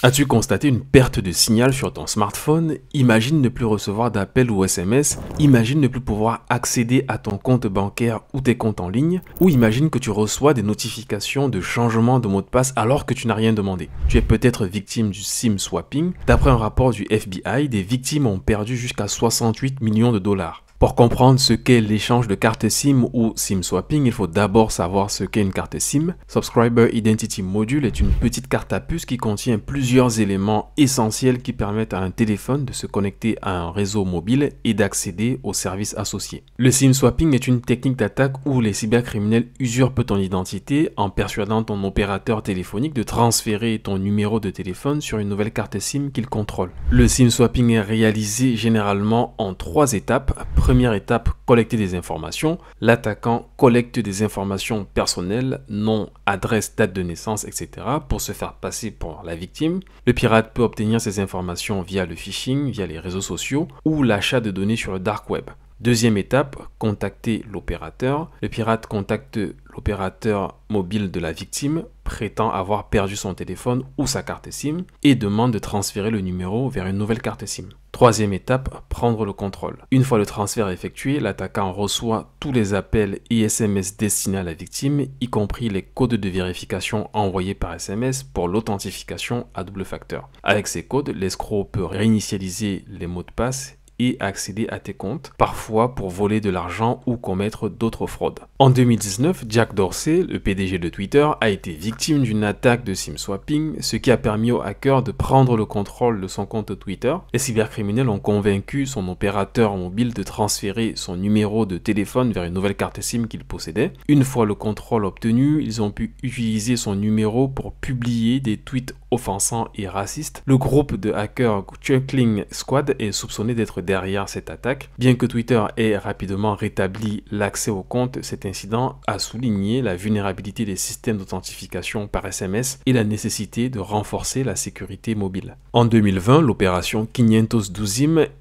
As-tu constaté une perte de signal sur ton smartphone Imagine ne plus recevoir d'appels ou SMS, imagine ne plus pouvoir accéder à ton compte bancaire ou tes comptes en ligne, ou imagine que tu reçois des notifications de changement de mot de passe alors que tu n'as rien demandé. Tu es peut-être victime du SIM swapping. D'après un rapport du FBI, des victimes ont perdu jusqu'à 68 millions de dollars. Pour comprendre ce qu'est l'échange de cartes SIM ou SIM swapping, il faut d'abord savoir ce qu'est une carte SIM. Subscriber Identity Module est une petite carte à puce qui contient plusieurs éléments essentiels qui permettent à un téléphone de se connecter à un réseau mobile et d'accéder aux services associés. Le SIM swapping est une technique d'attaque où les cybercriminels usurpent ton identité en persuadant ton opérateur téléphonique de transférer ton numéro de téléphone sur une nouvelle carte SIM qu'il contrôle. Le SIM swapping est réalisé généralement en trois étapes première étape, collecter des informations, l'attaquant collecte des informations personnelles, nom, adresse, date de naissance, etc. pour se faire passer pour la victime. Le pirate peut obtenir ces informations via le phishing, via les réseaux sociaux ou l'achat de données sur le dark web. Deuxième étape, contacter l'opérateur. Le pirate contacte l'opérateur mobile de la victime, prétend avoir perdu son téléphone ou sa carte SIM et demande de transférer le numéro vers une nouvelle carte SIM. Troisième étape, prendre le contrôle. Une fois le transfert effectué, l'attaquant reçoit tous les appels et SMS destinés à la victime, y compris les codes de vérification envoyés par SMS pour l'authentification à double facteur. Avec ces codes, l'escroc peut réinitialiser les mots de passe et accéder à tes comptes, parfois pour voler de l'argent ou commettre d'autres fraudes. En 2019, Jack Dorsey, le PDG de Twitter, a été victime d'une attaque de SIM swapping, ce qui a permis aux hackers de prendre le contrôle de son compte Twitter. Les cybercriminels ont convaincu son opérateur mobile de transférer son numéro de téléphone vers une nouvelle carte SIM qu'il possédait. Une fois le contrôle obtenu, ils ont pu utiliser son numéro pour publier des tweets offensant et raciste, le groupe de hackers Chuckling Squad est soupçonné d'être derrière cette attaque. Bien que Twitter ait rapidement rétabli l'accès au compte, cet incident a souligné la vulnérabilité des systèmes d'authentification par SMS et la nécessité de renforcer la sécurité mobile. En 2020, l'opération 512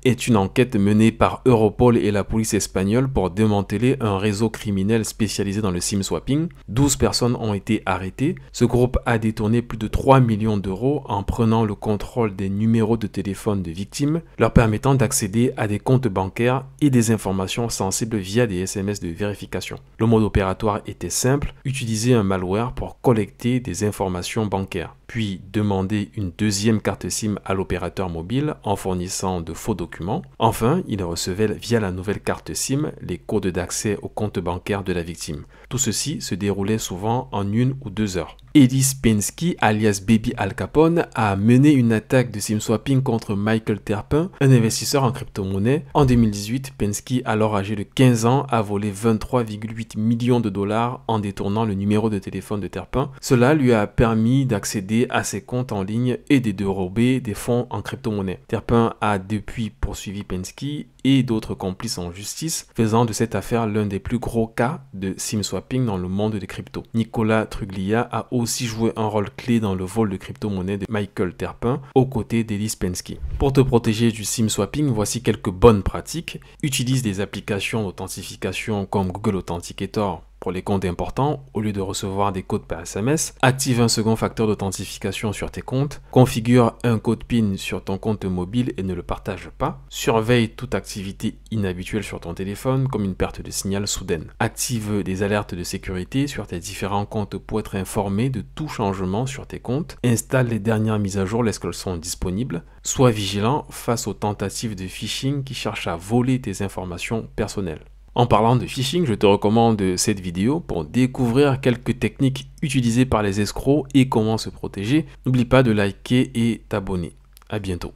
est une enquête menée par Europol et la police espagnole pour démanteler un réseau criminel spécialisé dans le SIM swapping. 12 personnes ont été arrêtées. Ce groupe a détourné plus de 3 millions d'euros en prenant le contrôle des numéros de téléphone de victimes, leur permettant d'accéder à des comptes bancaires et des informations sensibles via des SMS de vérification. Le mode opératoire était simple, utiliser un malware pour collecter des informations bancaires puis demander une deuxième carte SIM à l'opérateur mobile en fournissant de faux documents. Enfin, il recevait via la nouvelle carte SIM les codes d'accès au compte bancaire de la victime. Tout ceci se déroulait souvent en une ou deux heures. Eddie Pensky, alias Baby Al Capone, a mené une attaque de SIM swapping contre Michael Terpin, un investisseur en crypto-monnaie. En 2018, Pensky, alors âgé de 15 ans, a volé 23,8 millions de dollars en détournant le numéro de téléphone de Terpin. Cela lui a permis d'accéder à ses comptes en ligne et de dérober des fonds en crypto-monnaie. Terpin a depuis poursuivi Pensky et d'autres complices en justice, faisant de cette affaire l'un des plus gros cas de sim swapping dans le monde des cryptos. Nicolas Truglia a aussi joué un rôle clé dans le vol de crypto-monnaie de Michael Terpin aux côtés d'Elise Pensky. Pour te protéger du sim swapping, voici quelques bonnes pratiques. Utilise des applications d'authentification comme Google Authenticator pour les comptes importants, au lieu de recevoir des codes par SMS, active un second facteur d'authentification sur tes comptes, configure un code PIN sur ton compte mobile et ne le partage pas, surveille toute activité inhabituelle sur ton téléphone comme une perte de signal soudaine, active des alertes de sécurité sur tes différents comptes pour être informé de tout changement sur tes comptes, installe les dernières mises à jour lorsqu'elles sont disponibles, sois vigilant face aux tentatives de phishing qui cherchent à voler tes informations personnelles. En parlant de phishing, je te recommande cette vidéo pour découvrir quelques techniques utilisées par les escrocs et comment se protéger. N'oublie pas de liker et t'abonner. A bientôt.